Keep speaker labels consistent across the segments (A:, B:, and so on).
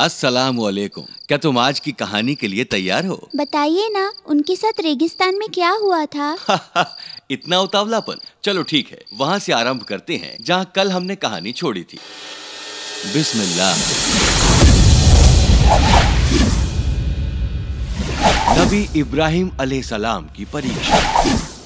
A: अस्सलाम वालेकुम क्या तुम आज की कहानी के लिए तैयार हो
B: बताइए ना उनके साथ रेगिस्तान में क्या हुआ
A: था इतना उतावलापन चलो ठीक है वहाँ से आरंभ करते हैं जहाँ कल हमने कहानी छोड़ी थी बिस्मिल्लाह नबी इब्राहिम सलाम की परीक्षा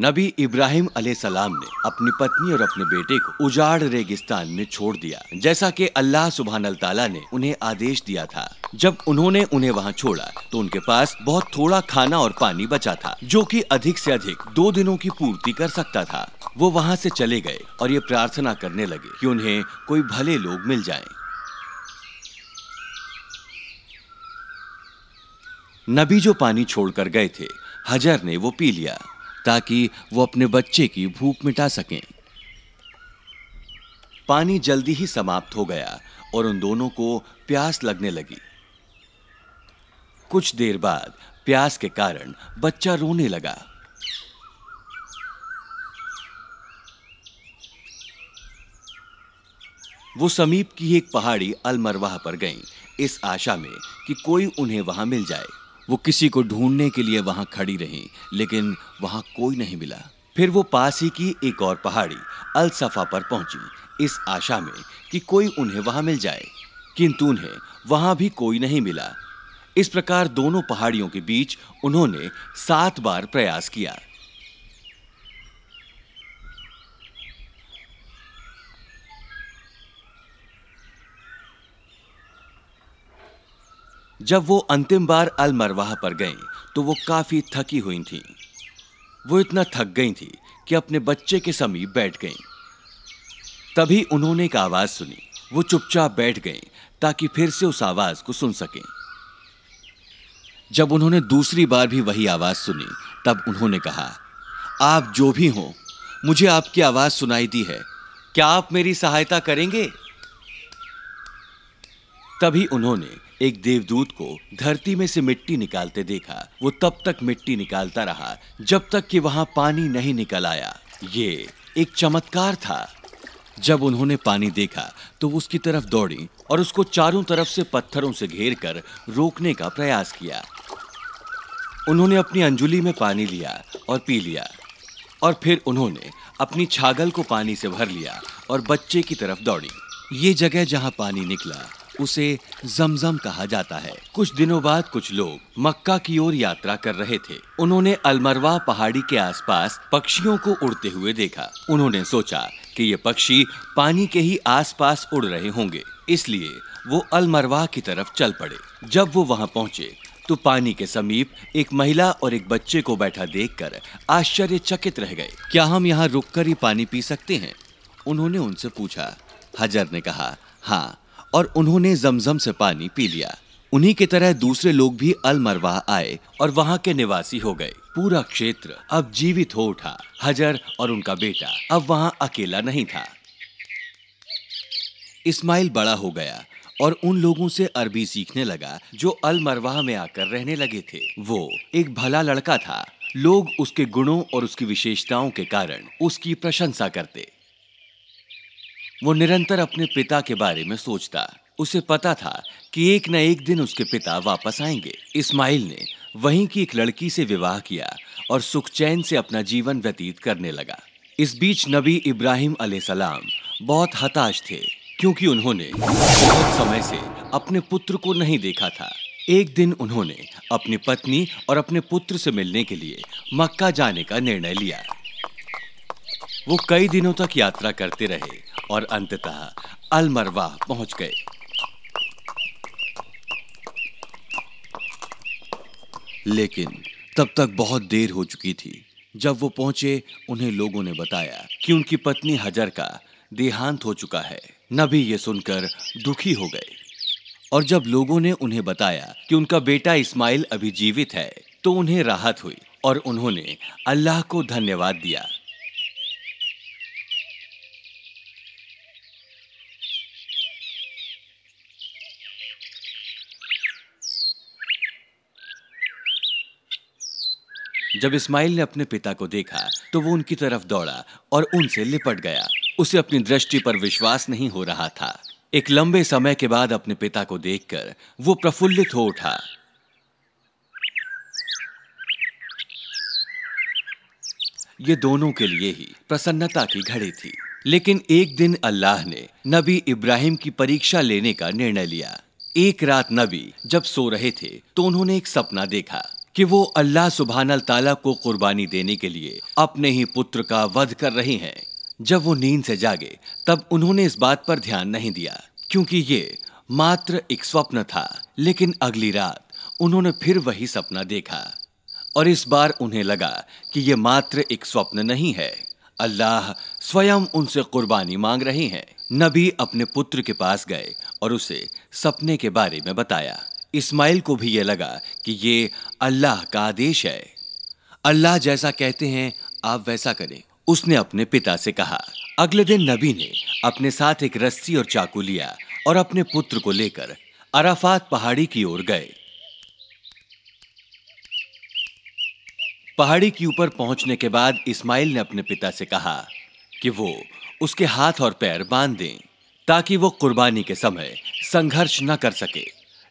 A: नबी इब्राहिम सलाम ने अपनी पत्नी और अपने बेटे को उजाड़ रेगिस्तान में छोड़ दिया जैसा कि अल्लाह सुबहान तला ने उन्हें आदेश दिया था जब उन्होंने उन्हें वहां छोड़ा तो उनके पास बहुत थोड़ा खाना और पानी बचा था जो कि अधिक से अधिक दो दिनों की पूर्ति कर सकता था वो वहां से चले गए और ये प्रार्थना करने लगे कि उन्हें कोई भले लोग मिल जाएं। नबी जो पानी छोड़कर गए थे हजर ने वो पी लिया ताकि वो अपने बच्चे की भूख मिटा सकें पानी जल्दी ही समाप्त हो गया और उन दोनों को प्यास लगने लगी कुछ देर बाद प्यास के कारण बच्चा रोने लगा वो समीप की एक पहाड़ी अलमरवाह पर गईं इस आशा में कि कोई उन्हें वहां मिल जाए वो किसी को ढूंढने के लिए वहां खड़ी रही लेकिन वहां कोई नहीं मिला फिर वो पास ही की एक और पहाड़ी अलसफा पर पहुंची इस आशा में कि कोई उन्हें वहां मिल जाए किंतु उन्हें वहां भी कोई नहीं मिला इस प्रकार दोनों पहाड़ियों के बीच उन्होंने सात बार प्रयास किया जब वो अंतिम बार अलमरवाह पर गईं तो वो काफ़ी थकी हुई थीं वो इतना थक गई थी कि अपने बच्चे के समीप बैठ गईं तभी उन्होंने एक आवाज़ सुनी वो चुपचाप बैठ गईं ताकि फिर से उस आवाज़ को सुन सकें जब उन्होंने दूसरी बार भी वही आवाज़ सुनी तब उन्होंने कहा आप जो भी हो मुझे आपकी आवाज़ सुनाई दी है क्या आप मेरी सहायता करेंगे तभी उन्होंने एक देवदूत को धरती में से मिट्टी निकालते देखा वो तब तक मिट्टी निकालता रहा जब तक कि वहां पानी नहीं निकल आया ये एक चमत्कार था जब उन्होंने पानी देखा तो उसकी तरफ दौड़ी और उसको चारों तरफ से पत्थरों से घेर कर रोकने का प्रयास किया उन्होंने अपनी अंजुली में पानी लिया और पी लिया और फिर उन्होंने अपनी छागल को पानी से भर लिया और बच्चे की तरफ दौड़ी ये जगह जहां पानी निकला उसे जमजम कहा जाता है कुछ दिनों बाद कुछ लोग मक्का की ओर यात्रा कर रहे थे उन्होंने अलमरवा पहाड़ी के आसपास पक्षियों को उड़ते हुए देखा उन्होंने सोचा कि ये पक्षी पानी के ही आसपास उड़ रहे होंगे इसलिए वो अलमरवा की तरफ चल पड़े जब वो वहाँ पहुँचे तो पानी के समीप एक महिला और एक बच्चे को बैठा देखकर आश्चर्यचकित रह गए क्या हम यहाँ रुककर ही पानी पी सकते हैं उन्होंने उनसे पूछा हजर ने कहा हाँ और उन्होंने जमजम से पानी पी लिया उन्हीं की तरह दूसरे लोग भी अलमरवाह आए और वहाँ के निवासी हो गए पूरा क्षेत्र अब जीवित हो उठा हजर और उनका बेटा अब वहाँ अकेला नहीं था इस्माइल बड़ा हो गया और उन लोगों से अरबी सीखने लगा जो अलमरवाह में आकर रहने लगे थे वो एक भला लड़का था लोग उसके गुणों और उसकी विशेषताओं के कारण उसकी प्रशंसा करते वो निरंतर अपने पिता के बारे में सोचता उसे पता था कि एक न एक दिन उसके पिता वापस आएंगे इस्माइल ने वहीं की एक लड़की से विवाह किया और सुखचैन से अपना जीवन व्यतीत करने लगा इस बीच नबी इब्राहिम सलाम बहुत हताश थे क्योंकि उन्होंने बहुत समय से अपने पुत्र को नहीं देखा था एक दिन उन्होंने अपनी पत्नी और अपने पुत्र से मिलने के लिए मक्का जाने का निर्णय लिया वो कई दिनों तक यात्रा करते रहे और अंततः अलमरवा पहुंच गए लेकिन तब तक बहुत देर हो चुकी थी जब वो पहुंचे उन्हें लोगों ने बताया कि उनकी पत्नी हजर का देहांत हो चुका है नबी ये सुनकर दुखी हो गए और जब लोगों ने उन्हें बताया कि उनका बेटा इस्माइल अभी जीवित है तो उन्हें राहत हुई और उन्होंने अल्लाह को धन्यवाद दिया जब इस्माइल ने अपने पिता को देखा तो वो उनकी तरफ दौड़ा और उनसे लिपट गया उसे अपनी दृष्टि पर विश्वास नहीं हो रहा था एक लंबे समय के बाद अपने पिता को देखकर वो प्रफुल्लित हो उठा ये दोनों के लिए ही प्रसन्नता की घड़ी थी लेकिन एक दिन अल्लाह ने नबी इब्राहिम की परीक्षा लेने का निर्णय लिया एक रात नबी जब सो रहे थे तो उन्होंने एक सपना देखा कि वो अल्लाह सुबहान ताला को कुर्बानी देने के लिए अपने ही पुत्र का वध कर रही हैं जब वो नींद से जागे तब उन्होंने इस बात पर ध्यान नहीं दिया क्योंकि ये मात्र एक स्वप्न था लेकिन अगली रात उन्होंने फिर वही सपना देखा और इस बार उन्हें लगा कि यह मात्र एक स्वप्न नहीं है अल्लाह स्वयं उनसे कुर्बानी मांग रहे हैं नबी अपने पुत्र के पास गए और उसे सपने के बारे में बताया इस्माइल को भी यह लगा कि यह अल्लाह का आदेश है अल्लाह जैसा कहते हैं आप वैसा करें उसने अपने पिता से कहा अगले दिन नबी ने अपने साथ एक रस्सी और चाकू लिया और अपने पुत्र को लेकर अराफात पहाड़ी की ओर गए पहाड़ी के ऊपर पहुंचने के बाद इस्माइल ने अपने पिता से कहा कि वो उसके हाथ और पैर बांध दें ताकि वो कुर्बानी के समय संघर्ष न कर सके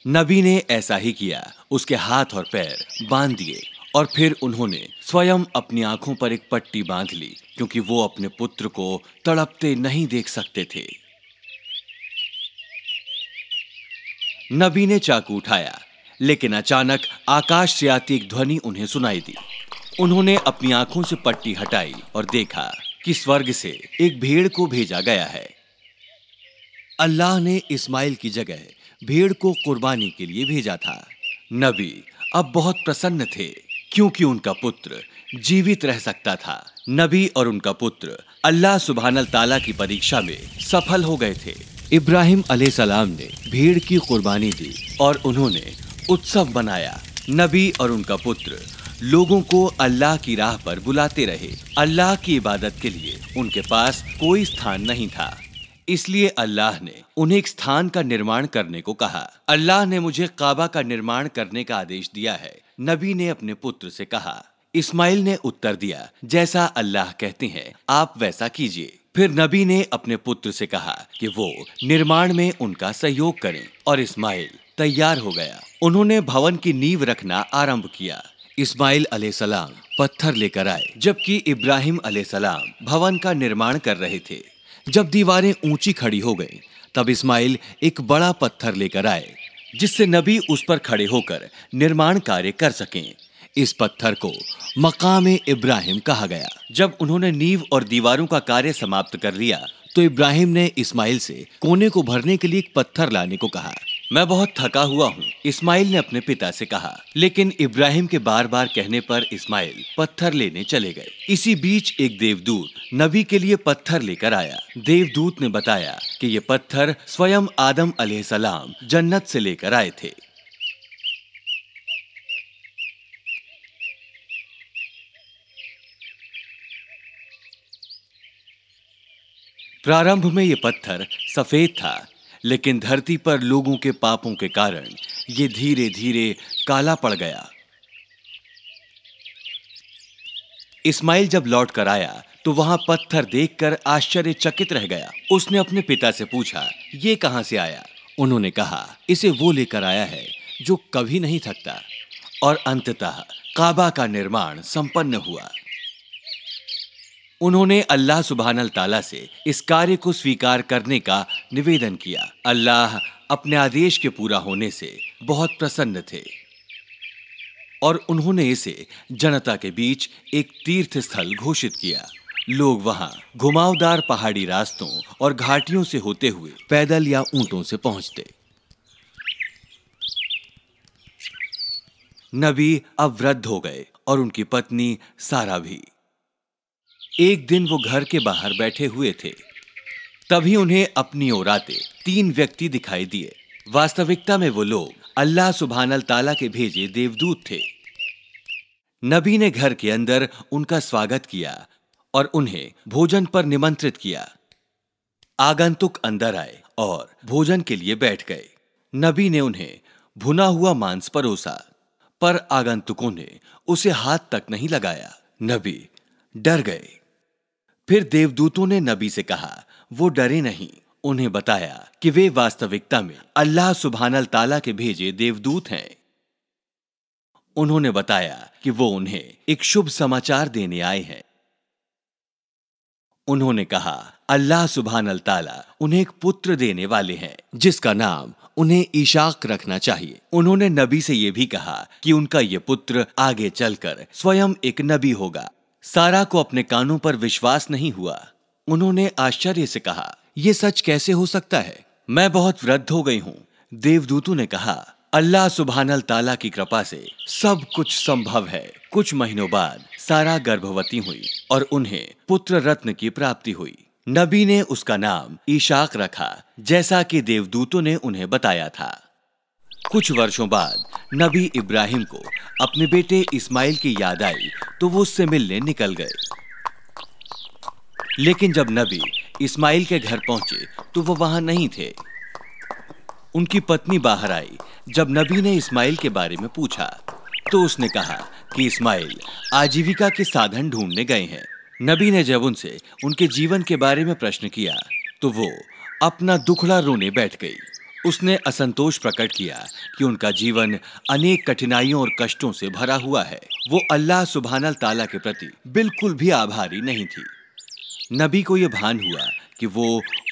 A: नबी ने ऐसा ही किया उसके हाथ और पैर बांध दिए और फिर उन्होंने स्वयं अपनी आंखों पर एक पट्टी बांध ली क्योंकि वो अपने पुत्र को तड़पते नहीं देख सकते थे नबी ने चाकू उठाया लेकिन अचानक आकाश से आती एक ध्वनि उन्हें सुनाई दी उन्होंने अपनी आंखों से पट्टी हटाई और देखा कि स्वर्ग से एक भेड़ को भेजा गया है अल्लाह ने इस्माइल की जगह भेड़ को कुर्बानी के लिए भेजा था नबी अब बहुत प्रसन्न थे क्योंकि उनका पुत्र जीवित रह सकता था नबी और उनका पुत्र अल्लाह सुबहानल ताला की परीक्षा में सफल हो गए थे इब्राहिम सलाम ने भीड़ की कुर्बानी दी और उन्होंने उत्सव बनाया नबी और उनका पुत्र लोगों को अल्लाह की राह पर बुलाते रहे अल्लाह की इबादत के लिए उनके पास कोई स्थान नहीं था इसलिए अल्लाह ने उन्हें एक स्थान का निर्माण करने को कहा अल्लाह ने मुझे काबा का निर्माण करने का आदेश दिया है नबी ने अपने पुत्र से कहा इस्माइल ने उत्तर दिया जैसा अल्लाह कहते हैं आप वैसा कीजिए फिर नबी ने अपने पुत्र से कहा कि वो निर्माण में उनका सहयोग करें और इस्माइल तैयार हो गया उन्होंने भवन की नींव रखना आरंभ किया इस्माइल अले सलाम पत्थर लेकर आए जबकि इब्राहिम अले सलाम भवन का निर्माण कर रहे थे जब दीवारें ऊंची खड़ी हो गई तब इस्माइल एक बड़ा पत्थर लेकर आए जिससे नबी उस पर खड़े होकर निर्माण कार्य कर सकें इस पत्थर को मकाम इब्राहिम कहा गया जब उन्होंने नींव और दीवारों का कार्य समाप्त कर लिया तो इब्राहिम ने इस्माइल से कोने को भरने के लिए एक पत्थर लाने को कहा मैं बहुत थका हुआ हूँ इस्माइल ने अपने पिता से कहा लेकिन इब्राहिम के बार बार कहने पर इस्माइल पत्थर लेने चले गए इसी बीच एक देवदूत नबी के लिए पत्थर लेकर आया देवदूत ने बताया कि ये पत्थर स्वयं आदम सलाम जन्नत से लेकर आए थे प्रारंभ में ये पत्थर सफेद था लेकिन धरती पर लोगों के पापों के कारण ये धीरे धीरे काला पड़ गया इस्माइल जब लौट कर आया तो वहां पत्थर देखकर आश्चर्यचकित रह गया उसने अपने पिता से पूछा ये कहां से आया उन्होंने कहा इसे वो लेकर आया है जो कभी नहीं थकता और अंततः काबा का निर्माण संपन्न हुआ उन्होंने अल्लाह सुबहान तला से इस कार्य को स्वीकार करने का निवेदन किया अल्लाह अपने आदेश के पूरा होने से बहुत प्रसन्न थे और उन्होंने इसे जनता के बीच एक तीर्थ स्थल घोषित किया लोग वहां घुमावदार पहाड़ी रास्तों और घाटियों से होते हुए पैदल या ऊंटों से पहुंचते नबी अब वृद्ध हो गए और उनकी पत्नी सारा भी एक दिन वो घर के बाहर बैठे हुए थे तभी उन्हें अपनी ओर आते तीन व्यक्ति दिखाई दिए वास्तविकता में वो लोग अल्लाह सुबहानल ताला के भेजे देवदूत थे नबी ने घर के अंदर उनका स्वागत किया और उन्हें भोजन पर निमंत्रित किया आगंतुक अंदर आए और भोजन के लिए बैठ गए नबी ने उन्हें भुना हुआ मांस परोसा पर आगंतुकों ने उसे हाथ तक नहीं लगाया नबी डर गए फिर देवदूतों ने नबी से कहा वो डरे नहीं उन्हें बताया कि वे वास्तविकता में अल्लाह सुबहानल ताला के भेजे देवदूत हैं उन्होंने बताया कि वो उन्हें एक शुभ समाचार देने आए हैं उन्होंने कहा अल्लाह सुबहानल ताला उन्हें एक पुत्र देने वाले हैं जिसका नाम उन्हें ईशाक रखना चाहिए उन्होंने नबी से यह भी कहा कि उनका यह पुत्र आगे चलकर स्वयं एक नबी होगा सारा को अपने कानों पर विश्वास नहीं हुआ उन्होंने आश्चर्य से कहा यह सच कैसे हो सकता है मैं बहुत वृद्ध हो गई हूँ देवदूतों ने कहा अल्लाह सुबहानल ताला की कृपा से सब कुछ संभव है कुछ महीनों बाद सारा गर्भवती हुई और उन्हें पुत्र रत्न की प्राप्ति हुई नबी ने उसका नाम ईशाक रखा जैसा कि देवदूतों ने उन्हें बताया था कुछ वर्षों बाद नबी इब्राहिम को अपने बेटे इस्माइल की याद आई तो वो उससे मिलने निकल गए लेकिन जब नबी इस्माइल के घर पहुंचे तो वो वहां नहीं थे उनकी पत्नी बाहर आई जब नबी ने इस्माइल के बारे में पूछा तो उसने कहा कि इस्माइल आजीविका के साधन ढूंढने गए हैं नबी ने जब उनसे उनके जीवन के बारे में प्रश्न किया तो वो अपना दुखड़ा रोने बैठ गई उसने असंतोष प्रकट किया कि उनका जीवन अनेक कठिनाइयों और कष्टों से भरा हुआ है वो अल्लाह सुबहानल ताला के प्रति बिल्कुल भी आभारी नहीं थी नबी को यह भान हुआ कि वो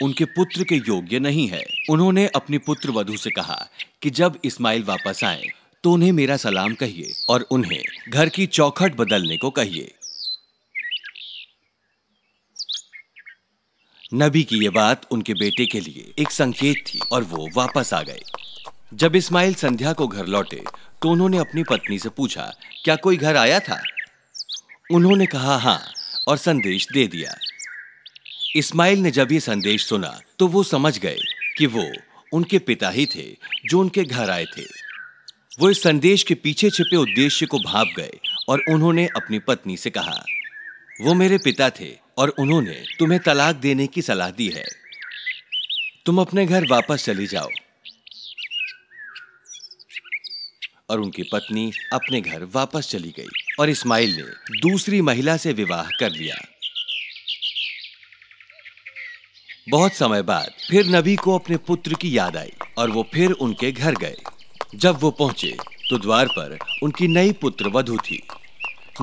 A: उनके पुत्र के योग्य नहीं है उन्होंने अपनी पुत्र वधु से कहा कि जब इस्माइल वापस आए तो उन्हें मेरा सलाम कहिए और उन्हें घर की चौखट बदलने को कहिए नबी की ये बात उनके बेटे के लिए एक संकेत थी और वो वापस आ गए जब इस्माइल संध्या को घर लौटे तो उन्होंने अपनी पत्नी से पूछा क्या कोई घर आया था उन्होंने कहा हाँ और संदेश दे दिया इस्माइल ने जब ये संदेश सुना तो वो समझ गए कि वो उनके पिता ही थे जो उनके घर आए थे वो इस संदेश के पीछे छिपे उद्देश्य को भाप गए और उन्होंने अपनी पत्नी से कहा वो मेरे पिता थे और उन्होंने तुम्हें तलाक देने की सलाह दी है तुम अपने घर वापस चली जाओ और उनकी पत्नी अपने घर वापस चली गई और इस्माइल ने दूसरी महिला से विवाह कर लिया बहुत समय बाद फिर नबी को अपने पुत्र की याद आई और वो फिर उनके घर गए जब वो पहुंचे तो द्वार पर उनकी नई पुत्र वधु थी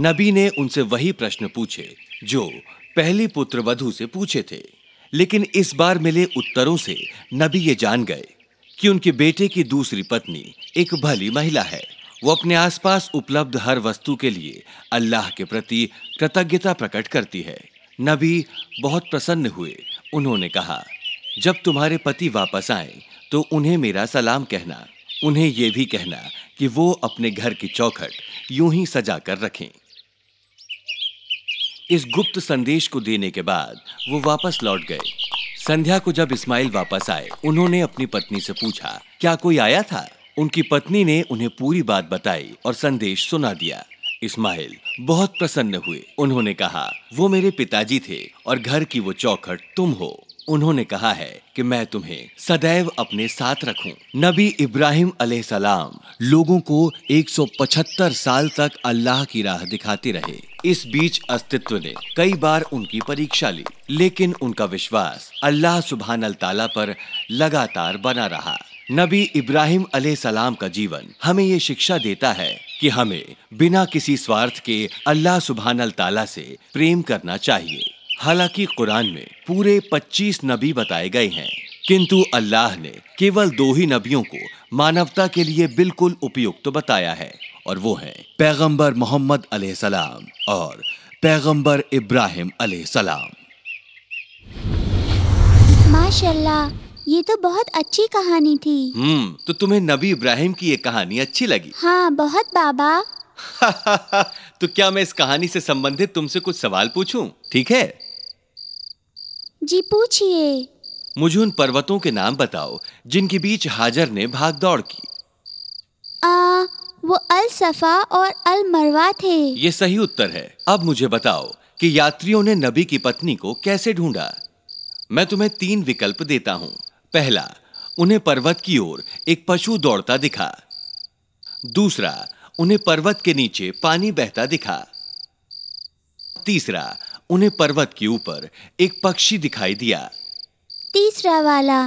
A: नबी ने उनसे वही प्रश्न पूछे जो पहले पुत्र वधु से पूछे थे लेकिन इस बार मिले उत्तरों से नबी ये जान गए कि उनके बेटे की दूसरी पत्नी एक भली महिला है वो अपने आसपास उपलब्ध हर वस्तु के लिए अल्लाह के प्रति कृतज्ञता प्रकट करती है नबी बहुत प्रसन्न हुए उन्होंने कहा जब तुम्हारे पति वापस आए तो उन्हें मेरा सलाम कहना उन्हें यह भी कहना कि वो अपने घर की चौखट यूं ही सजा कर रखें इस गुप्त संदेश को देने के बाद वो वापस लौट गए संध्या को जब इस्माइल वापस आए उन्होंने अपनी पत्नी से पूछा क्या कोई आया था उनकी पत्नी ने उन्हें पूरी बात बताई और संदेश सुना दिया इस्माइल बहुत प्रसन्न हुए उन्होंने कहा वो मेरे पिताजी थे और घर की वो चौखट तुम हो उन्होंने कहा है कि मैं तुम्हें सदैव अपने साथ रखूं। नबी इब्राहिम सलाम लोगों को 175 साल तक अल्लाह की राह दिखाते रहे इस बीच अस्तित्व ने कई बार उनकी परीक्षा ली लेकिन उनका विश्वास अल्लाह सुबहान ताला पर लगातार बना रहा नबी इब्राहिम सलाम का जीवन हमें ये शिक्षा देता है कि हमें बिना किसी स्वार्थ के अल्लाह सुबहान ताला से प्रेम करना चाहिए हालांकि कुरान में पूरे 25 नबी बताए गए हैं किंतु अल्लाह ने केवल दो ही नबियों को मानवता के लिए बिल्कुल उपयुक्त तो बताया है और वो है पैगंबर मोहम्मद सलाम और पैगंबर इब्राहिम सलाम
B: माशाल्लाह ये तो बहुत अच्छी कहानी थी
A: हम्म तो तुम्हें नबी इब्राहिम की ये कहानी अच्छी लगी
B: हाँ बहुत बाबा
A: तो क्या मैं इस कहानी से संबंधित तुमसे कुछ सवाल पूछूं ठीक है जी पूछिए मुझे उन पर्वतों के नाम बताओ जिनके बीच हाजर ने भाग दौड़ की
B: आ, वो अल सफा और अल मरवा थे
A: ये सही उत्तर है अब मुझे बताओ कि यात्रियों ने नबी की पत्नी को कैसे ढूंढा मैं तुम्हें तीन विकल्प देता हूँ पहला उन्हें पर्वत की ओर एक पशु दौड़ता दिखा दूसरा उन्हें पर्वत के नीचे पानी बहता दिखा तीसरा उन्हें पर्वत के ऊपर एक पक्षी दिखाई दिया
B: तीसरा वाला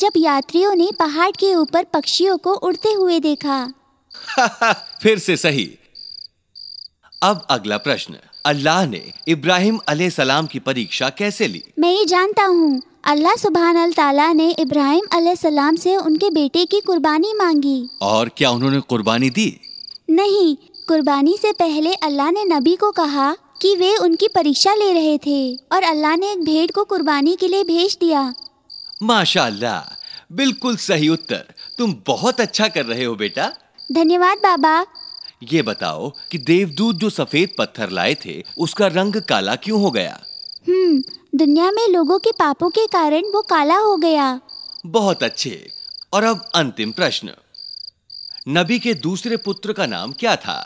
B: जब यात्रियों ने पहाड़ के ऊपर पक्षियों को उड़ते हुए देखा
A: फिर से सही अब अगला प्रश्न अल्लाह ने इब्राहिम सलाम की परीक्षा कैसे ली
B: मैं ये जानता हूँ अल्लाह सुबहान ताला ने इब्राहिम सलाम से उनके बेटे की कुर्बानी मांगी
A: और क्या उन्होंने कुर्बानी दी
B: नहीं कुर्बानी से पहले अल्लाह ने नबी को कहा कि वे उनकी परीक्षा ले रहे थे और अल्लाह ने एक भेड़ को कुर्बानी के लिए भेज दिया
A: माशाल्लाह बिल्कुल सही उत्तर तुम बहुत अच्छा कर रहे हो बेटा
B: धन्यवाद बाबा
A: ये बताओ कि देवदूत जो सफेद पत्थर लाए थे उसका रंग काला क्यों हो गया
B: हम्म दुनिया में लोगों के पापों के कारण वो काला हो गया
A: बहुत अच्छे और अब अंतिम प्रश्न नबी के दूसरे पुत्र का नाम क्या था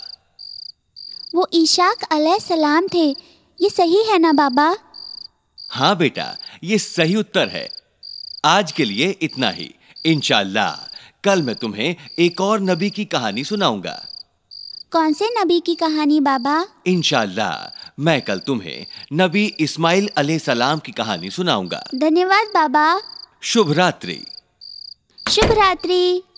B: वो ईशाक सलाम थे ये सही है ना बाबा
A: हाँ बेटा ये सही उत्तर है आज के लिए इतना ही इनशाला कल मैं तुम्हें एक और नबी की कहानी सुनाऊंगा
B: कौन से नबी की कहानी बाबा
A: इनशाला मैं कल तुम्हें नबी इस्माइल सलाम की कहानी सुनाऊंगा
B: धन्यवाद बाबा
A: शुभ रात्रि
B: शुभ रात्रि